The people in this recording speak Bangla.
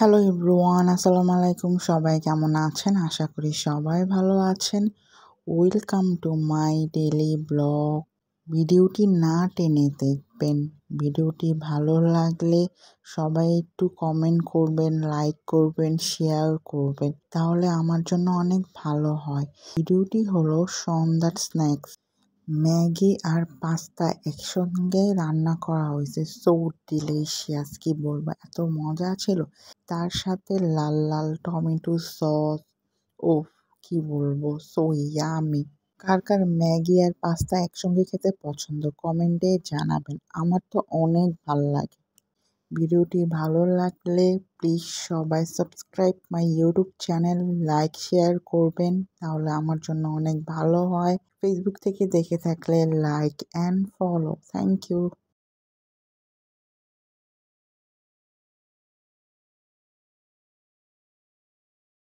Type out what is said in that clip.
হ্যালো ইব্রুয়ান আসসালামু আলাইকুম সবাই কেমন আছেন আশা করি সবাই ভালো আছেন welcome to my daily blog ভিডিওটি না টেনে দেখবেন ভিডিওটি ভালো লাগলে সবাই একটু কমেন্ট করবেন লাইক করবেন শেয়ার করবেন তাহলে আমার জন্য অনেক ভালো হয় ভিডিওটি হলো সন্ধ্যার স্ন্যাক্স ম্যাগি আর পাস্তা একসঙ্গে রান্না করা হয়েছে সো ডিলিশিয়াস কি বলবো এত মজা ছিল তার সাথে লাল লাল টমেটো সস ও কি বলবো সো ইয়ামি কার কার ম্যাগি আর পাস্তা একসঙ্গে খেতে পছন্দ কমেন্টে জানাবেন আমার তো অনেক ভাল লাগে ভিডিওটি ভালো লাগলে প্লিজ সবাই subscribe my YouTube channel like share করবেন তাহলে আমার জন্য অনেক ভালো হয় ফেসবুক থেকে দেখে থাকলে like and follow thank you